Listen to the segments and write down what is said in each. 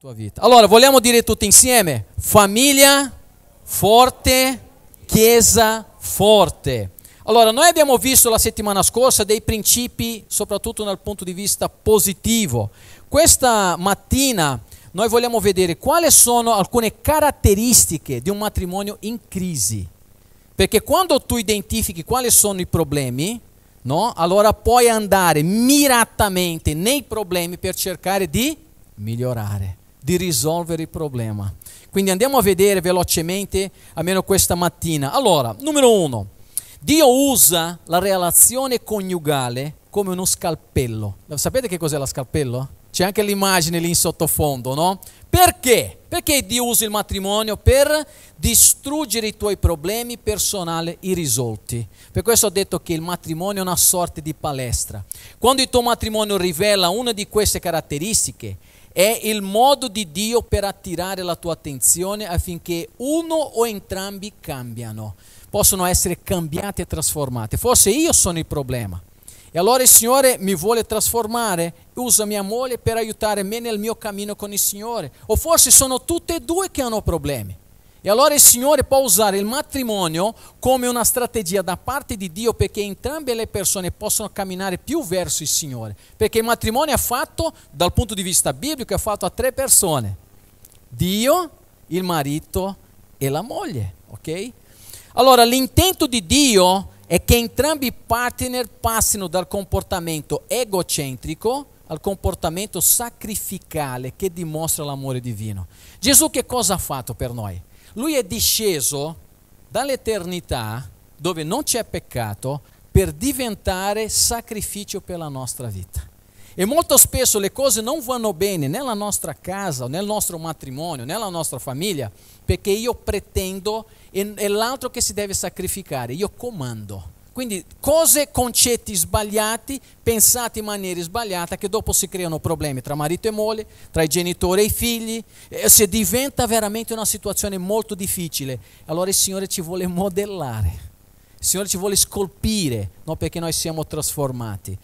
tua vita. Allora, vogliamo dire tutto insieme? Famiglia forte, chiesa forte. Allora, noi abbiamo visto la settimana scorsa dei principi, soprattutto dal punto di vista positivo. Questa mattina noi vogliamo vedere quali sono alcune caratteristiche di un matrimonio in crisi. Perché quando tu identifichi quali sono i problemi, no? allora puoi andare miratamente nei problemi per cercare di migliorare di risolvere il problema. Quindi andiamo a vedere velocemente, almeno questa mattina. Allora, numero uno, Dio usa la relazione coniugale come uno scalpello. Sapete che cos'è lo scalpello? C'è anche l'immagine lì in sottofondo, no? Perché? Perché Dio usa il matrimonio per distruggere i tuoi problemi personali irrisolti. Per questo ho detto che il matrimonio è una sorta di palestra. Quando il tuo matrimonio rivela una di queste caratteristiche, è il modo di Dio per attirare la tua attenzione affinché uno o entrambi cambiano, possono essere cambiati e trasformati. Forse io sono il problema. E allora il Signore mi vuole trasformare, usa mia moglie per aiutare me nel mio cammino con il Signore. O forse sono tutte e due che hanno problemi. E allora il Signore può usare il matrimonio come una strategia da parte di Dio perché entrambe le persone possono camminare più verso il Signore. Perché il matrimonio è fatto, dal punto di vista biblico, è fatto a tre persone. Dio, il marito e la moglie, ok? Allora l'intento di Dio è che entrambi i partner passino dal comportamento egocentrico al comportamento sacrificale che dimostra l'amore divino. Gesù che cosa ha fatto per noi? Lui è disceso dall'eternità dove non c'è peccato per diventare sacrificio per la nostra vita. E molto spesso le cose non vanno bene nella nostra casa, nel nostro matrimonio, nella nostra famiglia, perché io pretendo e, l'altro che si deve sacrificare, io comando. Quindi cose, concetti sbagliati, pensati in maniera sbagliata, che dopo si creano problemi tra marito e moglie, tra i genitori e i figli, e eh, se diventa veramente una situazione molto difficile, allora il Signore ci vuole modellare, il Signore ci vuole scolpire, no? perché noi siamo trasformati.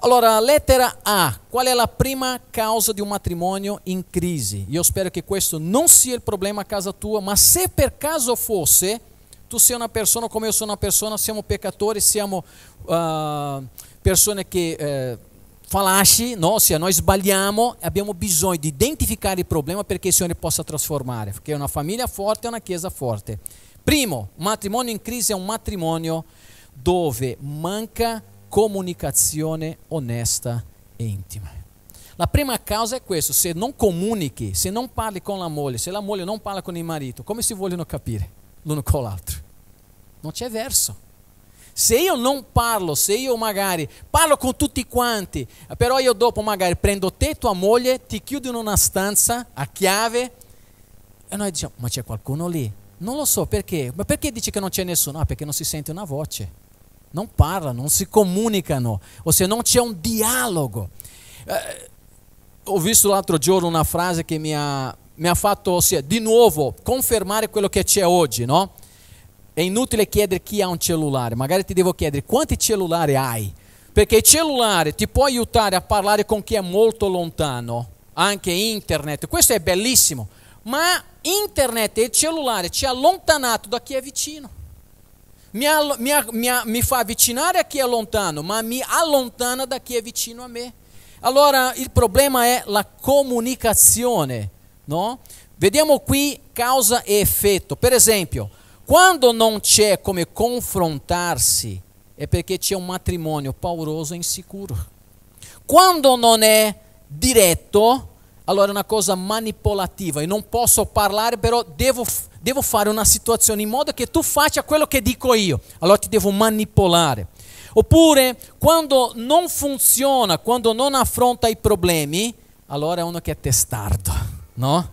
Allora, lettera A, qual è la prima causa di un matrimonio in crisi? Io spero che questo non sia il problema a casa tua, ma se per caso fosse tu sei una persona come io sono una persona, siamo peccatori, siamo uh, persone che... Uh, falasci, no? ossia noi sbagliamo e abbiamo bisogno di identificare il problema perché il Signore possa trasformare, perché una famiglia forte è una chiesa forte. Primo, matrimonio in crisi è un matrimonio dove manca comunicazione onesta e intima. La prima causa è questa, se non comunichi, se non parli con la moglie, se la moglie non parla con il marito, come si vogliono capire? l'uno con l'altro. Non c'è verso. Se io non parlo, se io magari parlo con tutti quanti, però io dopo magari prendo te, e tua moglie, ti chiudo in una stanza a chiave e noi diciamo, ma c'è qualcuno lì? Non lo so perché, ma perché dici che non c'è nessuno? Ah, perché non si sente una voce non parlano, non si comunicano, o non c'è un dialogo. Eh, ho visto l'altro giorno una frase che mi ha mi ha fatto, ossia, di nuovo confermare quello che c'è oggi, no? È inutile chiedere chi ha un cellulare, magari ti devo chiedere quanti cellulari hai, perché il cellulare ti può aiutare a parlare con chi è molto lontano, anche internet, questo è bellissimo, ma internet e il cellulare ci ha allontanato da chi è vicino. Mi, all- mi, a- mi, a- mi fa avvicinare a chi è lontano, ma mi allontana da chi è vicino a me. Allora il problema è la comunicazione no? Vediamo qui causa e effetto. Per esempio, quando non c'è come confrontarsi, è perché c'è un matrimonio pauroso e insicuro. Quando non è diretto, allora è una cosa manipolativa. Io non posso parlare, però devo, devo fare una situazione in modo che tu faccia quello che dico io. Allora ti devo manipolare. Oppure quando non funziona, quando non affronta i problemi, allora è uno che è testardo no?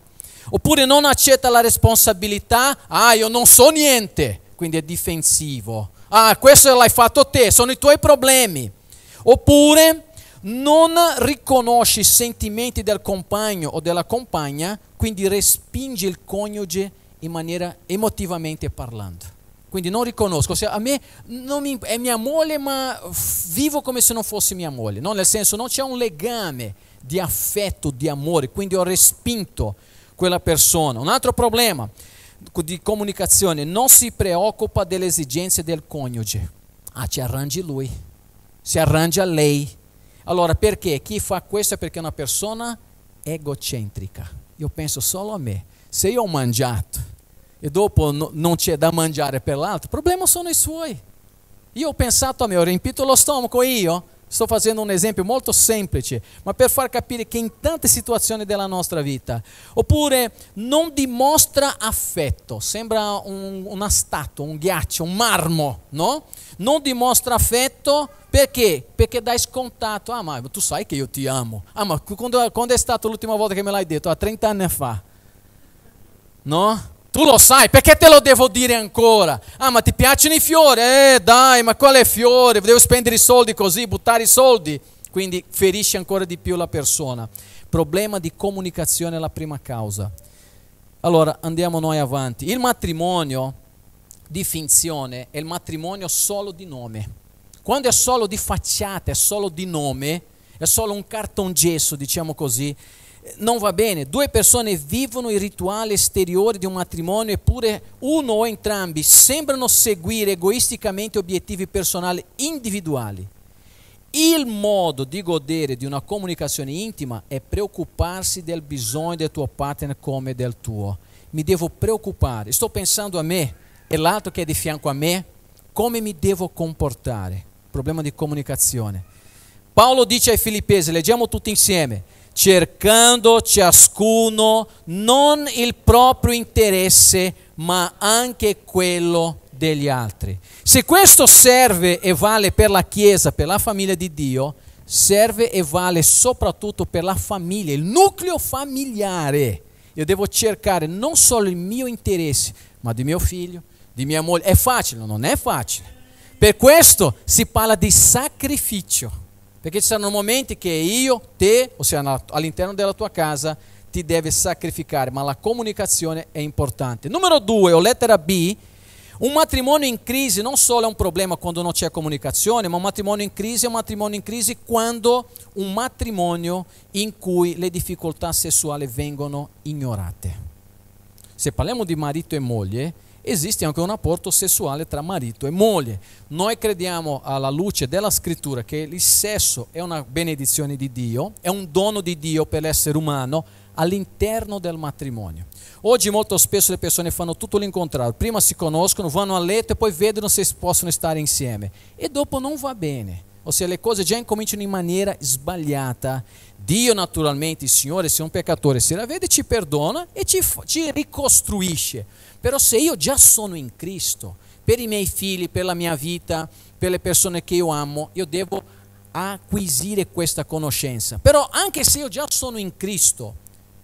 Oppure non accetta la responsabilità, ah io non so niente, quindi è difensivo. Ah questo l'hai fatto te, sono i tuoi problemi. Oppure non riconosce i sentimenti del compagno o della compagna, quindi respinge il coniuge in maniera emotivamente parlando. Quindi non riconosco, ossia, a me mi, è mia moglie ma vivo come se non fosse mia moglie, no? nel senso non c'è un legame di affetto, di amore, quindi ho respinto quella persona. Un altro problema di comunicazione, non si preoccupa delle esigenze del coniuge. Ah, ti arrangi lui, si arrangia lei. Allora perché? Chi fa questo è perché è una persona egocentrica. Io penso solo a me. Se io ho mangiato e dopo no, non c'è da mangiare per l'altro, il problema sono i suoi. Io ho pensato a me, ho riempito lo stomaco io, Sto facendo un um esempio molto semplice, ma per far capire che in tante situazioni della nostra vita, oppure non dimostra affetto, sembra un, um, una statua, un um ghiaccio, un marmo, no? Non dimostra affetto perché? Perché dai scontato, ah ma tu sai che io ti amo, ah ma quando, quando è stata l'ultima volta che me l'hai detto? Ah, 30 anni fa, no? Tu lo sai, perché te lo devo dire ancora? Ah, ma ti piacciono i fiori? Eh, dai, ma quale fiore? Devo spendere i soldi così, buttare i soldi. Quindi ferisci ancora di più la persona. Problema di comunicazione è la prima causa. Allora, andiamo noi avanti. Il matrimonio di finzione è il matrimonio solo di nome. Quando è solo di facciata, è solo di nome, è solo un cartongesso, diciamo così, non va bene, due persone vivono il rituale esteriore di un matrimonio eppure uno o entrambi sembrano seguire egoisticamente obiettivi personali individuali. Il modo di godere di una comunicazione intima è preoccuparsi del bisogno del tuo partner come del tuo. Mi devo preoccupare, sto pensando a me e l'altro che è di fianco a me, come mi devo comportare? Problema di comunicazione. Paolo dice ai filippesi, leggiamo tutti insieme cercando ciascuno non il proprio interesse, ma anche quello degli altri. Se questo serve e vale per la Chiesa, per la famiglia di Dio, serve e vale soprattutto per la famiglia, il nucleo familiare. Io devo cercare non solo il mio interesse, ma di mio figlio, di mia moglie. È facile? Non è facile. Per questo si parla di sacrificio. Perché ci saranno momenti che io, te, ossia all'interno della tua casa, ti deve sacrificare, ma la comunicazione è importante. Numero due, o lettera B, un matrimonio in crisi non solo è un problema quando non c'è comunicazione, ma un matrimonio in crisi è un matrimonio in crisi quando un matrimonio in cui le difficoltà sessuali vengono ignorate. Se parliamo di marito e moglie, esiste anche un rapporto sessuale tra marito e moglie. Noi crediamo alla luce della scrittura che il sesso è una benedizione di Dio, è un dono di Dio per l'essere umano all'interno del matrimonio. Oggi molto spesso le persone fanno tutto l'incontrario, prima si conoscono, vanno a letto e poi vedono se possono stare insieme e dopo non va bene ossia le cose già incominciano in maniera sbagliata. Dio naturalmente, Signore, se un peccatore si vede, ci perdona e ci, ci ricostruisce. Però se io già sono in Cristo, per i miei figli, per la mia vita, per le persone che io amo, io devo acquisire questa conoscenza. Però anche se io già sono in Cristo,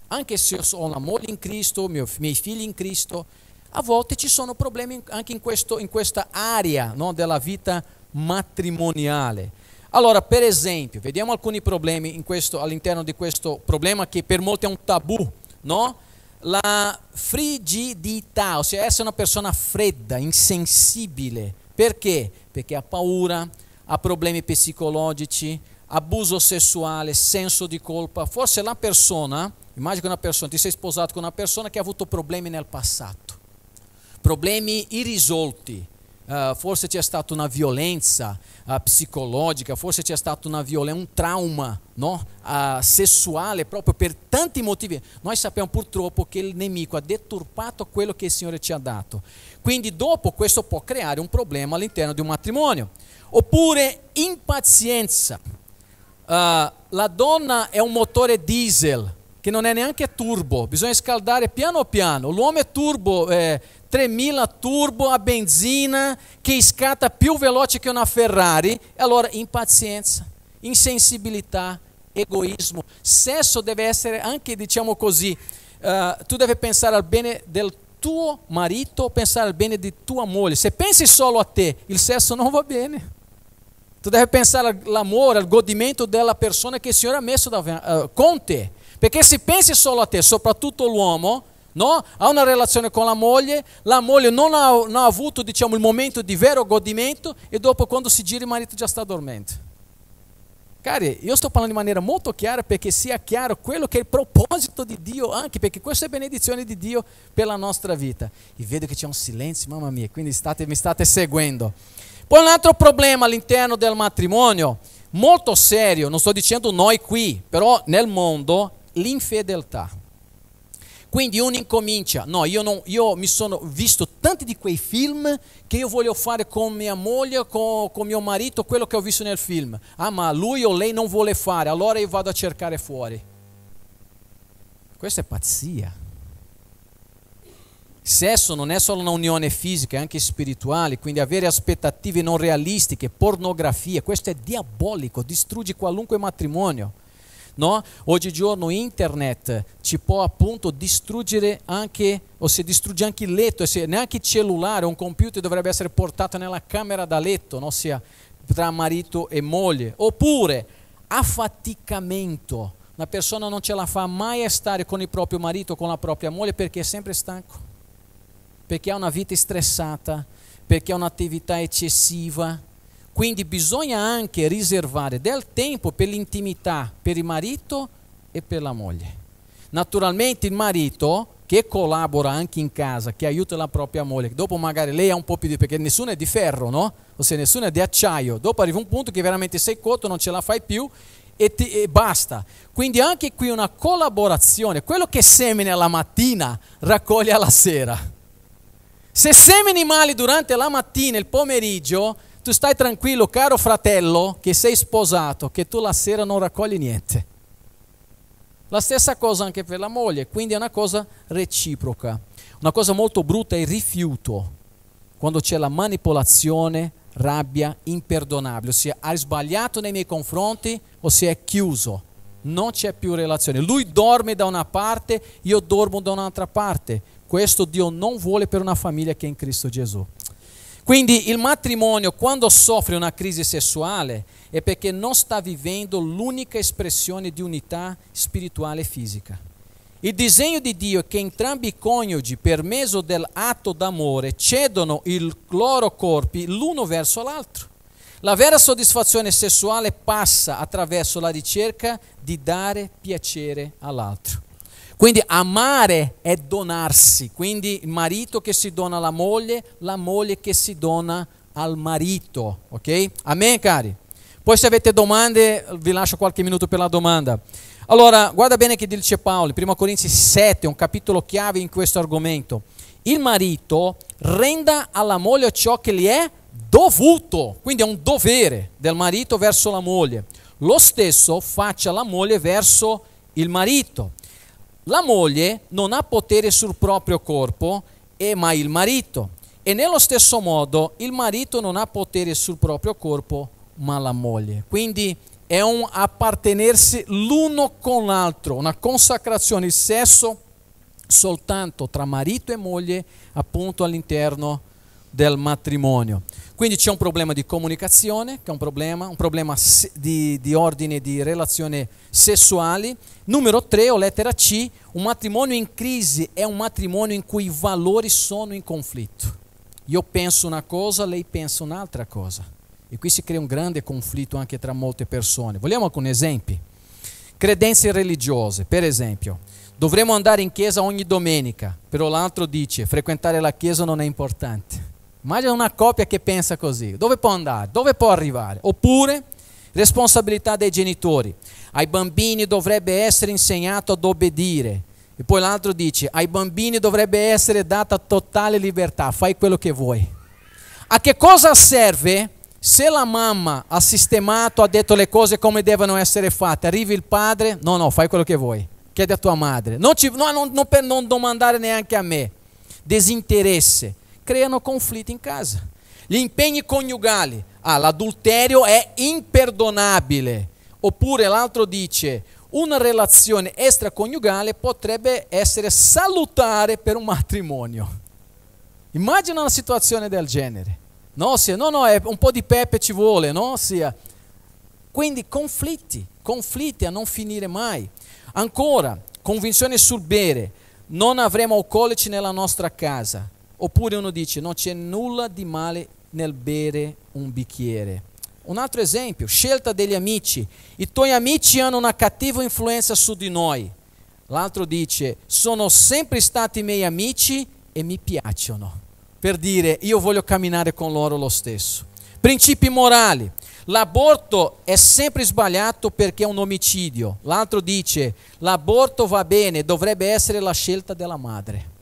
anche se io ho una moglie in Cristo, i miei figli in Cristo, a volte ci sono problemi anche in, questo, in questa area no, della vita cristiana matrimoniale. Allora, per esempio, vediamo alcuni problemi questo, all'interno di questo problema che per molti è un tabù, no? La frigidità, ossia essere una persona fredda, insensibile. Perché? Perché ha paura, ha problemi psicologici, abuso sessuale, senso di colpa. Forse la persona, immagina una persona, ti sei sposato con una persona che ha avuto problemi nel passato, problemi irrisolti Ah, forse c'è stata una violenza uh, psicologica, forse c'è stato una violen- un trauma no? uh, sessuale proprio per tanti motivi. Noi sappiamo purtroppo che il nemico ha deturpato quello che il Signore ci ha dato. Quindi dopo questo può creare un problema all'interno di un matrimonio. Oppure impazienza. la donna è un motore diesel che non è neanche turbo, bisogna scaldare piano piano. L'uomo è turbo, eh, Tremila turbo, a benzina, que escata più veloce que una Ferrari, allora impazienza, insensibilità, egoísmo, Sesso deve ser. anche, diciamo così, uh, tu deve pensar al bene del tuo marito, pensar al bene di tua moglie. Se pensi solo a te, il sesso non va bene. Tu pensar pensare amor, al godimento della persona che il Signore ha messo da, uh, con te. Perché se pensi solo a te, soprattutto l'uomo, No? Ha una relazione con la moglie, la moglie non ha, non ha avuto diciamo, il momento di vero godimento e dopo quando si gira il marito già sta dormendo. Cari, io sto parlando in maniera molto chiara perché sia chiaro quello che è il proposito di Dio, anche perché questa è benedizione di Dio per la nostra vita. E vedo che c'è un silenzio, mamma mia, quindi state, mi state seguendo. Poi un altro problema all'interno del matrimonio, molto serio, non sto dicendo noi qui, però nel mondo, l'infedeltà. Quindi uno incomincia, no, io, non, io mi sono visto tanti di quei film che io voglio fare con mia moglie, con, con, mio marito, quello che ho visto nel film. Ah, ma lui o lei non vuole fare, allora io vado a cercare fuori. Questa è pazzia. Sesso non è solo un'unione fisica, è anche spirituale, quindi avere aspettative non realistiche, pornografia, questo è diabolico, distrugge qualunque matrimonio. No? Oggigiorno internet ci può appunto distruggere anche, o se distrugge anche il letto, se neanche il cellulare un computer dovrebbe essere portato nella camera da letto, no? sia tra marito e moglie. Oppure affaticamento, una persona non ce la fa mai a stare con il proprio marito, con la propria moglie perché è sempre stanco, perché ha una vita stressata, perché ha un'attività eccessiva quindi bisogna anche riservare del tempo per l'intimità per il marito e per la moglie. Naturalmente il marito che collabora anche in casa, che aiuta la propria moglie, dopo magari lei ha un po' più di... perché nessuno è di ferro, no? Ossia nessuno è di acciaio. Dopo arriva un punto che veramente sei cotto, non ce la fai più e, ti, e, basta. Quindi anche qui una collaborazione, quello che semina la mattina raccoglie alla sera. Se semini male durante la mattina e il pomeriggio, tu stai tranquillo, caro fratello, che sei sposato, che tu la sera non raccogli niente. La stessa cosa anche per la moglie, quindi è una cosa reciproca. Una cosa molto brutta è il rifiuto, quando c'è la manipolazione, rabbia imperdonabile, ossia hai sbagliato nei miei confronti, ossia è chiuso, non c'è più relazione. Lui dorme da una parte, io dormo da un'altra parte. Questo Dio non vuole per una famiglia che è in Cristo Gesù. Quindi il matrimonio quando soffre una crisi sessuale è perché non sta vivendo l'unica espressione di unità spirituale e fisica. Il disegno di Dio è che entrambi i coniugi, per mezzo dell'atto d'amore, cedono i loro corpi l'uno verso l'altro. La vera soddisfazione sessuale passa attraverso la ricerca di dare piacere all'altro. Quindi amare è donarsi, quindi il marito che si dona alla moglie, la moglie che si dona al marito, ok? Amen cari? Poi se avete domande vi lascio qualche minuto per la domanda. Allora, guarda bene che dice Paolo, 1 Corinzi 7, un capitolo chiave in questo argomento. Il marito renda alla moglie ciò che gli è dovuto, quindi è un dovere del marito verso la moglie. Lo stesso faccia la moglie verso il marito. La moglie non ha potere sul proprio corpo, ma il marito. E nello stesso modo il marito non ha potere sul proprio corpo, ma la moglie. Quindi è un appartenersi l'uno con l'altro, una consacrazione, il sesso soltanto tra marito e moglie appunto all'interno del matrimonio. Quindi c'è un problema di comunicazione, che è un problema, un problema di, di ordine di relazioni sessuali. Numero 3, o lettera C, un matrimonio in crisi è un matrimonio in cui i valori sono in conflitto. Io penso una cosa, lei pensa un'altra cosa. E qui si crea un grande conflitto anche tra molte persone. Vogliamo alcuni esempi? Credenze religiose, per esempio. Dovremmo andare in chiesa ogni domenica, però l'altro dice frequentare la chiesa non è importante. É ma c'è una coppia che pensa così, dove può andare, dove può arrivare? Oppure responsabilità dei genitori, ai bambini dovrebbe essere insegnato ad obbedire. E poi l'altro dice, ai bambini dovrebbe essere data totale libertà, fai quello che vuoi. A che cosa serve se la mamma ha sistemato, ha detto le cose come devono essere fatte? Arriva il padre, no, no, fai quello che vuoi, chiedi a tua madre, non, ci, no, non, non per non domandare neanche a me, disinteresse. creia no conflito em casa. L'impenho coniugale. Ah, l'adulterio è imperdonabile. Oppure l'altro dice, una relazione extraconiugale potrebbe essere salutare per un matrimonio. Immagina una situazione del genere. No, sia, no, no, è un po' di pepe ci vuole, no? Sia. Quindi conflitti, conflitti a non finire mai. Ancora, convinzione sul bere. Non avremo alcolici nella nostra casa. Oppure uno dice non c'è nulla di male nel bere un bicchiere. Un altro esempio, scelta degli amici. I tuoi amici hanno una cattiva influenza su di noi. L'altro dice, sono sempre stati miei amici e mi piacciono. Per dire, io voglio camminare con loro lo stesso. Principi morali. L'aborto è sempre sbagliato perché è un omicidio. L'altro dice, l'aborto va bene, dovrebbe essere la scelta della madre.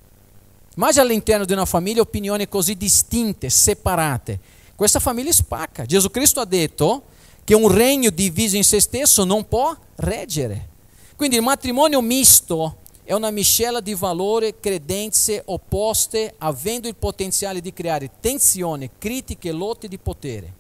Mas all'interno di una famiglia opinioni così distinte, separate, questa famiglia spacca. Gesù Cristo ha detto che un regno diviso in se stesso non può reggere. Quindi il matrimonio misto è una miscela di valori, credenze opposte, avendo il potenziale di creare tensione, critiche e lotte di potere.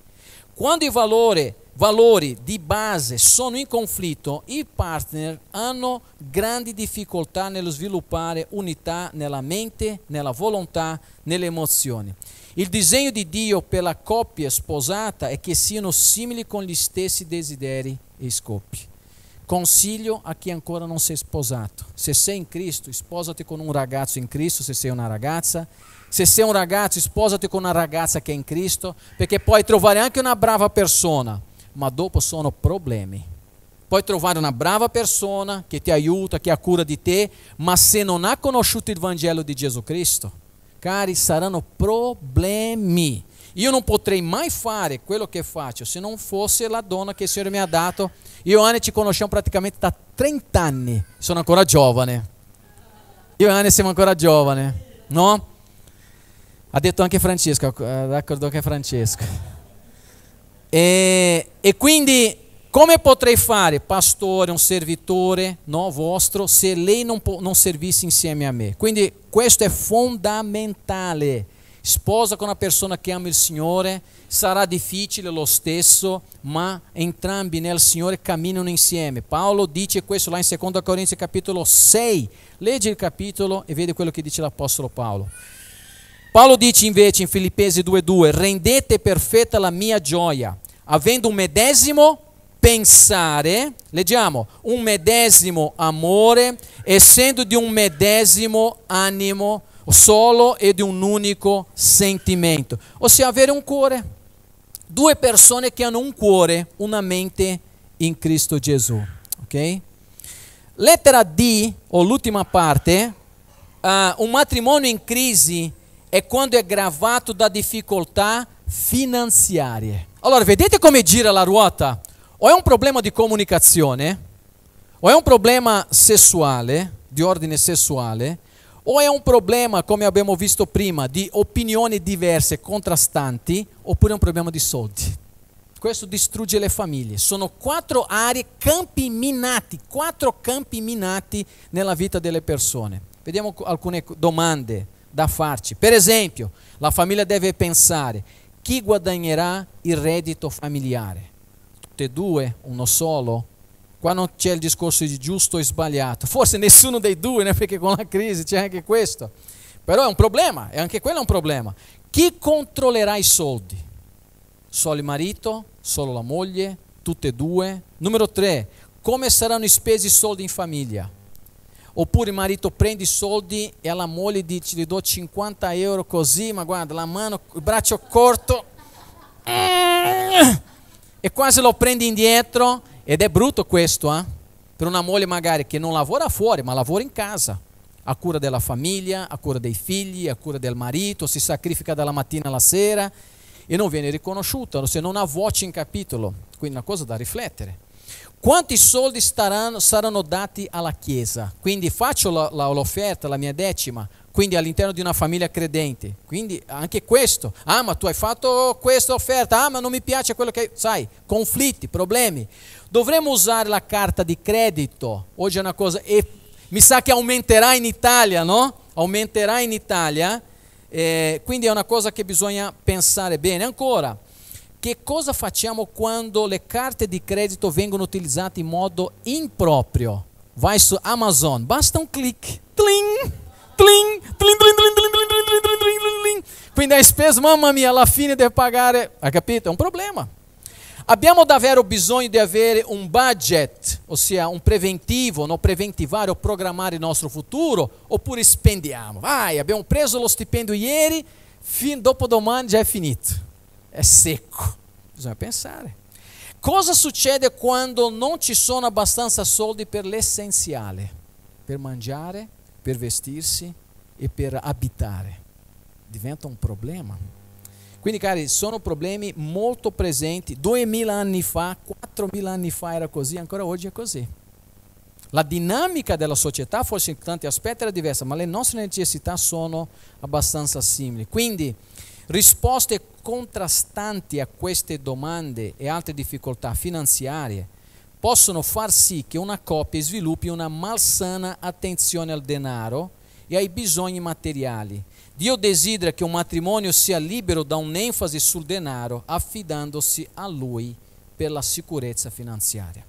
Quando il valore valori di base sono in conflitto, i partner hanno grandi difficoltà nello sviluppare unità nella mente, nella volontà, nelle emozioni. Il disegno di Dio per la coppia sposata è che siano simili con gli stessi desideri e scopi. Consiglio a chi ancora non si è sposato. Se sei in Cristo, sposati con un ragazzo in Cristo, se sei una ragazza. Se sei un ragazzo, sposati con una ragazza che è in Cristo, perché puoi trovare anche una brava persona, ma dopo sono problemi. Puoi trovare una brava persona che ti aiuta, che ha cura di te, ma se non ha conosciuto il Vangelo di Gesù Cristo, cari, saranno problemi. Io non potrei mai fare quello che faccio se non fosse la donna che il Signore mi ha dato. Io e Anne ci conosciamo praticamente da 30 anni, sono ancora giovane. Io e Anne siamo ancora giovani, no? Ha detto anche Francesco, eh, d'accordo anche Francesco. E, e quindi come potrei fare, pastore, un servitore no, vostro, se lei non, non servisse insieme a me? Quindi questo è fondamentale. Sposa con una persona che ama il Signore, sarà difficile lo stesso, ma entrambi nel Signore camminano insieme. Paolo dice questo là in 2 Corinzi capitolo 6. Leggi il capitolo e vede quello che dice l'Apostolo Paolo. Paolo dice invece in Filippesi 2:2, rendete perfetta la mia gioia, avendo un medesimo pensare, leggiamo, un medesimo amore, essendo di un medesimo animo solo e di un unico sentimento, ossia avere un cuore. Due persone che hanno un cuore, una mente in Cristo Gesù. Ok? Lettera D, o l'ultima parte, uh, un matrimonio in crisi è quando è gravato da difficoltà finanziarie. Allora, vedete come gira la ruota? O è un problema di comunicazione, o è un problema sessuale, di ordine sessuale, o è un problema, come abbiamo visto prima, di opinioni diverse, contrastanti, oppure è un problema di soldi. Questo distrugge le famiglie. Sono quattro aree campi minati, quattro campi minati nella vita delle persone. Vediamo alcune domande da farci. Per esempio, la famiglia deve pensare chi guadagnerà il reddito familiare. Tutte e due, uno solo. Qua non c'è il discorso di giusto e sbagliato. Forse nessuno dei due, né? perché con la crisi c'è anche questo. Però è un problema, e anche quello è un problema. Chi controllerà i soldi? Solo il marito, solo la moglie, tutte e due. Numero tre, come saranno spesi i soldi in famiglia? Oppure il marito prende i soldi e alla moglie dice ti do 50 euro così, ma guarda, la mano, il braccio corto e quasi lo prende indietro ed è brutto questo, eh? per una moglie magari che non lavora fuori ma lavora in casa, a cura della famiglia, a cura dei figli, a cura del marito, si sacrifica dalla mattina alla sera e non viene riconosciuta se non ha voce in capitolo, quindi una cosa da riflettere. Quanti soldi staranno, saranno dati alla Chiesa? Quindi faccio l'offerta, la, la, la mia decima, quindi all'interno di una famiglia credente. Quindi anche questo, ah ma tu hai fatto questa offerta, ah ma non mi piace quello che... Sai, conflitti, problemi. Dovremmo usare la carta di credito, oggi è una cosa... E mi sa che aumenterà in Italia, no? Aumenterà in Italia, eh, quindi è una cosa che bisogna pensare bene. Ancora, che cosa facciamo quando le carte di credito vengono utilizzate in modo improprio? Vai su Amazon, basta un clic. Tling! Tling! Tling! Tling! Tling! Tling! Tling! Tling! Tling! Tling! Quindi hai speso, mamma mia, alla fine devi pagare. Hai capito? È un problema. Abbiamo davvero bisogno di avere un budget, ossia un preventivo, no? preventivare o programmare il nostro futuro, oppure spendiamo. Vai, abbiamo preso lo stipendio ieri, fin dopo domani già è finito. è secco. Bisogna pensare. Cosa succede quando non ci sono abbastanza soldi per l'essenziale? Per mangiare, per vestirsi e per abitare. Diventa un problema. Quindi cari, sono problemi molto presenti. 2000 anni fa, 4000 anni fa era così, ancora oggi è così. La dinamica della società, forse in tanti aspetti, era diversa, ma le nostre necessità sono abbastanza simili. Quindi Risposte contrastanti a queste domande e altre difficoltà finanziarie possono far sì che una coppia sviluppi una malsana attenzione al denaro e ai bisogni materiali. Dio desidera che un matrimonio sia libero da un'enfasi sul denaro, affidandosi a Lui per la sicurezza finanziaria.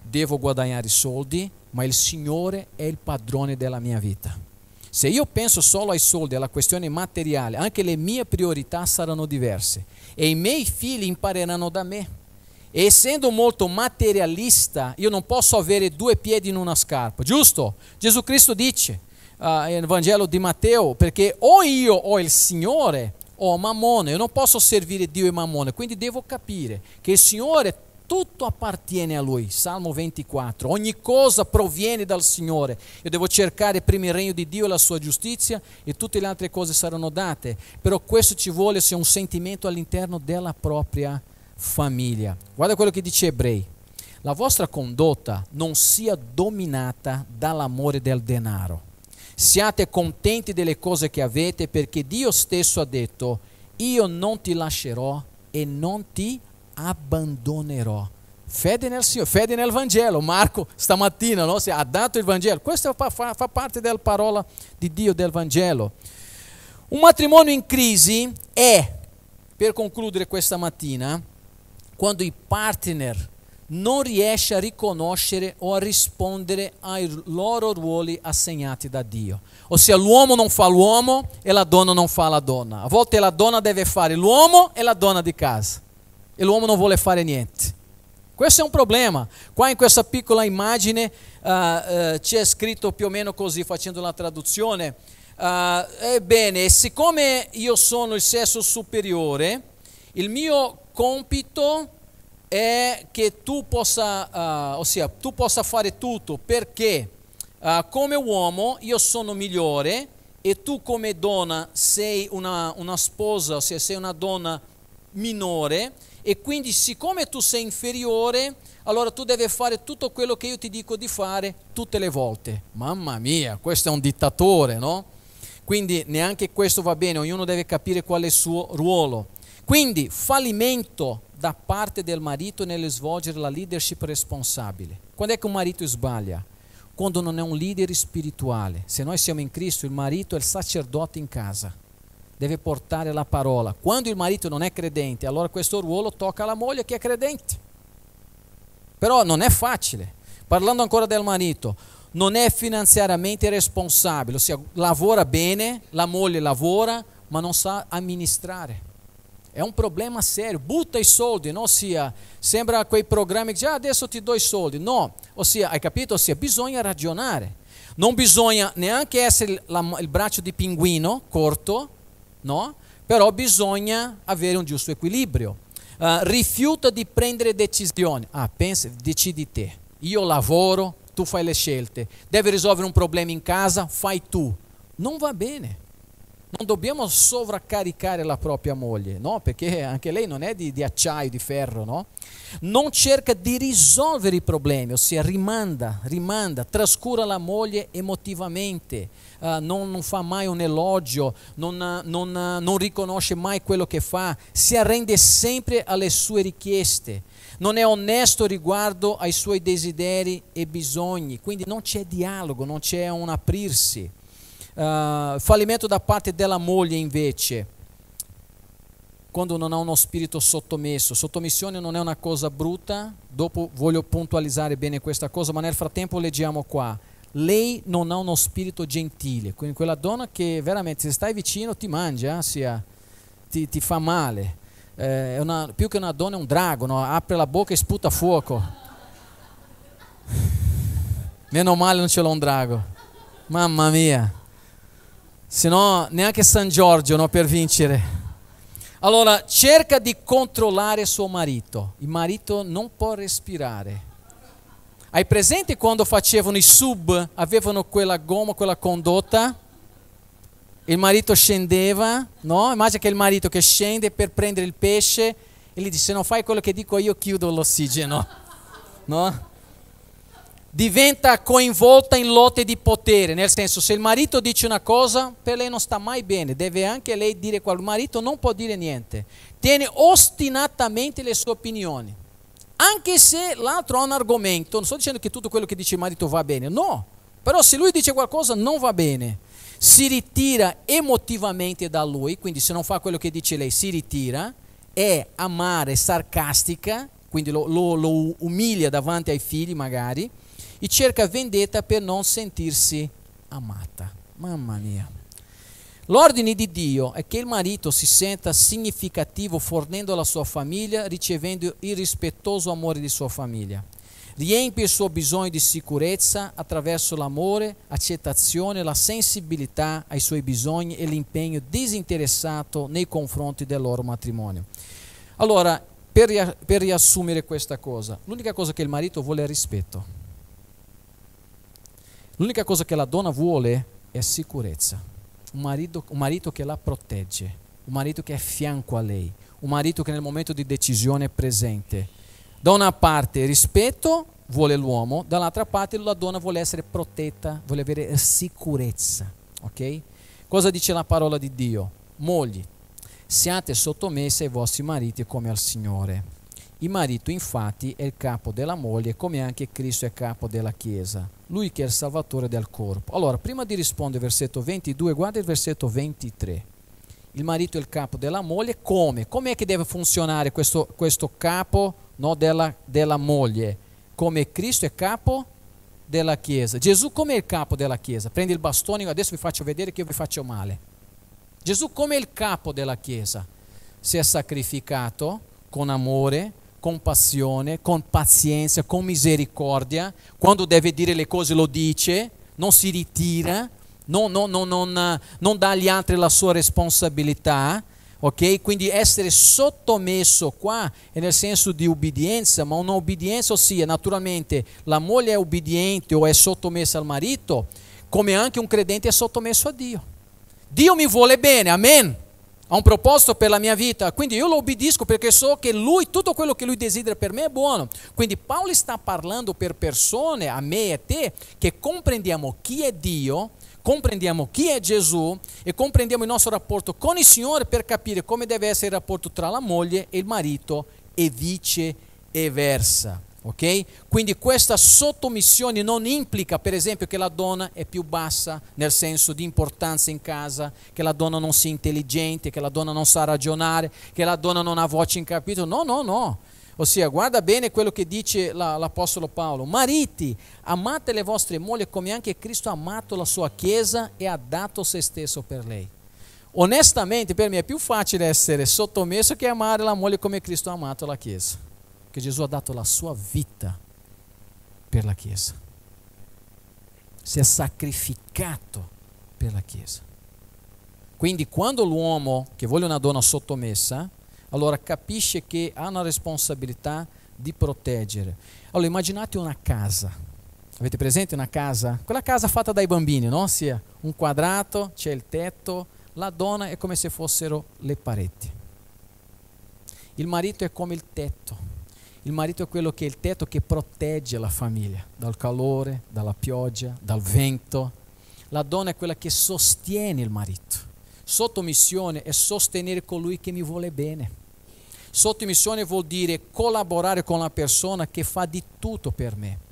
Devo guadagnare soldi, ma il Signore è il padrone della mia vita. Se io penso solo ai soldi, alla questione materiale, anche le mie priorità saranno diverse e i miei figli impareranno da me. E essendo molto materialista, io non posso avere due piedi in una scarpa, giusto? Gesù Cristo dice uh, nel Vangelo di Matteo, perché o io ho il Signore o mammone, io non posso servire Dio e mammone, quindi devo capire che il Signore tutto appartiene a Lui. Salmo 24. Ogni cosa proviene dal Signore. Io devo cercare prima il regno di Dio e la sua giustizia e tutte le altre cose saranno date. Però questo ci vuole se un sentimento all'interno della propria famiglia. Guarda quello che dice Ebrei. La vostra condotta non sia dominata dall'amore del denaro. Siate contenti delle cose che avete perché Dio stesso ha detto, io non ti lascerò e non ti lascerò abbandonerò. Fede nel Signore, fede nel Vangelo. Marco stamattina no? si ha dato il Vangelo. Questo fa, fa parte della parola di Dio del Vangelo. Un matrimonio in crisi è, per concludere questa mattina, quando i partner non riesce a riconoscere o a rispondere ai loro ruoli assegnati da Dio. Ossia l'uomo non fa l'uomo e la donna non fa la donna. A volte la donna deve fare l'uomo e la donna di casa. e l'uomo non vuole fare niente. Questo è un problema. Qua in questa piccola immagine uh, uh, c'è scritto più o meno così, facendo la traduzione. Uh, ebbene, siccome io sono il sesso superiore, il mio compito è che tu possa, ah, ossia, tu possa fare tutto perché come uomo io sono migliore e tu come donna sei una, una sposa, ossia sei una donna minore e quindi siccome tu sei inferiore, allora tu devi fare tutto quello che io ti dico di fare tutte le volte. Mamma mia, questo è un dittatore, no? Quindi neanche questo va bene, ognuno deve capire qual è il suo ruolo. Quindi fallimento da parte del marito nel svolgere la leadership responsabile. Quando è che un marito sbaglia? Quando non è un leader spirituale. Se noi siamo in Cristo, il marito è il sacerdote in casa deve portare la parola. Quando il marito non è credente, allora questo ruolo tocca alla moglie che è credente. Però non è facile. Parlando ancora del marito, non è finanziariamente responsabile, ossia lavora bene, la moglie lavora, ma non sa amministrare. È un problema serio, butta i soldi, no? ossia sembra quei programmi che dicono ah, adesso ti do i soldi, no, ossia hai capito? Ossia bisogna ragionare, non bisogna neanche essere il braccio di pinguino corto, no? Però bisogna avere un giusto equilibrio. Uh, rifiuta di prendere decisioni. Ah, pensa, decidi te. Io lavoro, tu fai le scelte. Deve risolvere un problema in casa, fai tu. Non va bene. non dobbiamo sovraccaricare la propria moglie, no? Perché anche lei non è di, di acciaio, di ferro, no? Non cerca di risolvere i problemi, ossia rimanda, rimanda, trascura la moglie emotivamente, uh, non, non, fa mai un elogio, non, non, non riconosce mai quello che fa, si arrende sempre alle sue richieste non è onesto riguardo ai suoi desideri e bisogni, quindi non c'è dialogo, non c'è un aprirsi uh, ah, fallimento da parte della moglie invece quando non ha uno spirito sottomesso. Sottomissione non è una cosa brutta, dopo voglio puntualizzare bene questa cosa, ma nel frattempo leggiamo qua. Lei non ha uno spirito gentile, quindi quella donna che veramente se stai vicino ti mangia, ansia, eh, ti, ti fa male. Eh, è una, più che una donna è un drago, no? apre la bocca e sputa fuoco. Meno male non ce l'ho un drago. Mamma mia se no neanche San Giorgio no, per vincere. Allora, cerca di controllare suo marito. Il marito non può respirare. Hai presente quando facevano i sub, avevano quella gomma, quella condotta? Il marito scendeva, no? Immagina che il marito che scende per prendere il pesce e gli dice se non fai quello che dico io chiudo l'ossigeno, no? diventa coinvolta in lotte di potere, nel senso se il marito dice una cosa, per lei non sta mai bene, deve anche lei dire qualcosa, il marito non può dire niente, tiene ostinatamente le sue opinioni, anche se l'altro ha un argomento, non sto dicendo che tutto quello che dice il marito va bene, no, però se lui dice qualcosa non va bene, si ritira emotivamente da lui, quindi se non fa quello che dice lei si ritira, è amara, è sarcastica, quindi lo, lo, lo umilia davanti ai figli magari, e cerca vendetta per non sentirsi amata. Mamma mia. L'ordine di Dio è che il marito si senta significativo fornendo alla sua famiglia, ricevendo il rispettoso amore di sua famiglia. Riempie il suo bisogno di sicurezza attraverso l'amore, accettazione, la sensibilità ai suoi bisogni e l'impegno disinteressato nei confronti del loro matrimonio. Allora, per, per riassumere questa cosa, l'unica cosa che il marito vuole è rispetto L'unica cosa che la donna vuole è sicurezza. Un marito, un marito che la protegge, un marito che è fianco a lei, un marito che nel momento di decisione è presente. Da una parte rispetto vuole l'uomo, dall'altra parte la donna vuole essere protetta, vuole avere sicurezza. Ok? Cosa dice la parola di Dio? Mogli, siate sottomesse ai vostri mariti come al Signore. Il marito infatti è il capo della moglie come anche Cristo è capo della Chiesa, lui che è il salvatore del corpo. Allora, prima di rispondere al versetto 22, guarda il versetto 23. Il marito è il capo della moglie come? Com'è che deve funzionare questo, questo capo no, della, della moglie? Come Cristo è capo della Chiesa. Gesù come è il capo della Chiesa? Prendi il bastone, adesso vi faccio vedere che io vi faccio male. Gesù come è il capo della Chiesa? Si è sacrificato con amore, con passione, con pazienza, con misericordia, quando deve dire le cose lo dice, non si ritira, non, non, non, non dà agli altri la sua responsabilità, ok? Quindi essere sottomesso qua è nel senso di ubbidienza, ma un'obbedienza ossia naturalmente la moglie è obbediente o è sottomessa al marito, come anche un credente è sottomesso a Dio. Dio mi vuole bene, amen ha un proposito per la mia vita, quindi io lo obbedisco perché so che lui, tutto quello che lui desidera per me è buono. Quindi Paolo sta parlando per persone, a me e a te, che comprendiamo chi è Dio, comprendiamo chi è Gesù e comprendiamo il nostro rapporto con il Signore per capire come deve essere il rapporto tra la moglie e il marito e viceversa. Ok? Quindi questa sottomissione non implica, per esempio, che la donna è più bassa nel senso di importanza in casa, che la donna non sia intelligente, che la donna non sa ragionare, che la donna non ha voce in capitolo. No, no, no. Ossia, guarda bene quello che dice la, l'Apostolo Paolo. Mariti, amate le vostre mogli come anche Cristo ha amato la sua chiesa e ha dato se stesso per lei. Onestamente, per me è più facile essere sottomesso che amare la moglie come Cristo ha amato la chiesa che Gesù ha dato la sua vita per la Chiesa. Si è sacrificato per la Chiesa. Quindi quando l'uomo che vuole una donna sottomessa, allora capisce che ha una responsabilità di proteggere. Allora immaginate una casa. Avete presente una casa? Quella casa fatta dai bambini, no? Sia un quadrato, c'è il tetto, la donna è come se fossero le pareti. Il marito è come il tetto il marito è quello che è il tetto che protegge la famiglia dal calore, dalla pioggia, dal vento. La donna è quella che sostiene il marito. Sottomissione è sostenere colui che mi vuole bene. Sottomissione vuol dire collaborare con la persona che fa di tutto per me